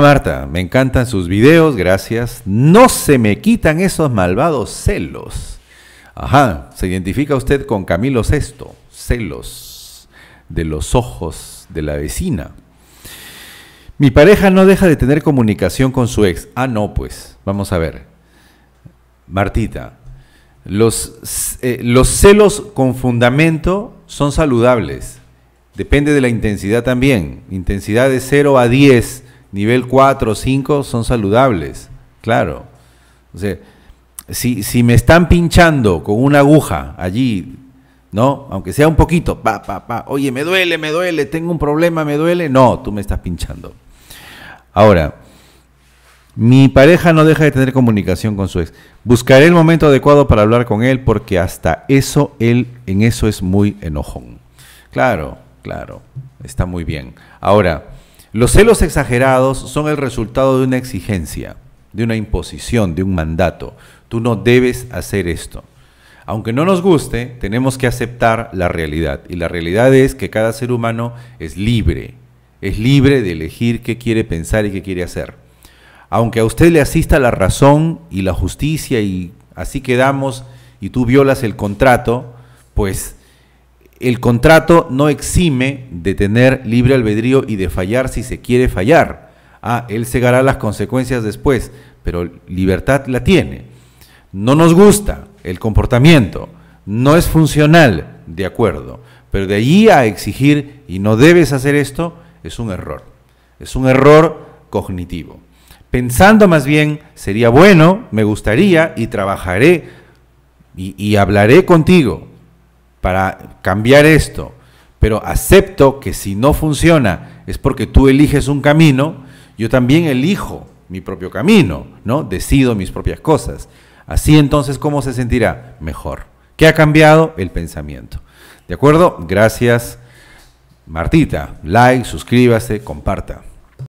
Marta, me encantan sus videos, gracias. No se me quitan esos malvados celos. Ajá, se identifica usted con Camilo VI, celos de los ojos de la vecina. Mi pareja no deja de tener comunicación con su ex. Ah, no, pues, vamos a ver. Martita, los, eh, los celos con fundamento son saludables. Depende de la intensidad también. Intensidad de 0 a 10 nivel 4 o 5 son saludables, claro. O sea, si, me están pinchando con una aguja allí, ¿no? Aunque sea un poquito, pa, pa, pa, oye, me duele, me duele, tengo un problema, me duele. No, tú me estás pinchando. Ahora, mi pareja no deja de tener comunicación con su ex. Buscaré el momento adecuado para hablar con él porque hasta eso, él en eso es muy enojón. Claro, claro, está muy bien. Ahora, los celos exagerados son el resultado de una exigencia, de una imposición, de un mandato. Tú no debes hacer esto. Aunque no nos guste, tenemos que aceptar la realidad. Y la realidad es que cada ser humano es libre. Es libre de elegir qué quiere pensar y qué quiere hacer. Aunque a usted le asista la razón y la justicia y así quedamos y tú violas el contrato, pues el contrato no exime de tener libre albedrío y de fallar si se quiere fallar. Ah, él segará las consecuencias después, pero libertad la tiene. No nos gusta el comportamiento, no es funcional, de acuerdo, pero de allí a exigir y no debes hacer esto es un error, es un error cognitivo. Pensando más bien, sería bueno, me gustaría y trabajaré y, y hablaré contigo para cambiar esto, pero acepto que si no funciona es porque tú eliges un camino, yo también elijo mi propio camino, ¿no? Decido mis propias cosas. Así entonces, ¿cómo se sentirá? Mejor. ¿Qué ha cambiado? El pensamiento. ¿De acuerdo? Gracias. Martita, like, suscríbase, comparta.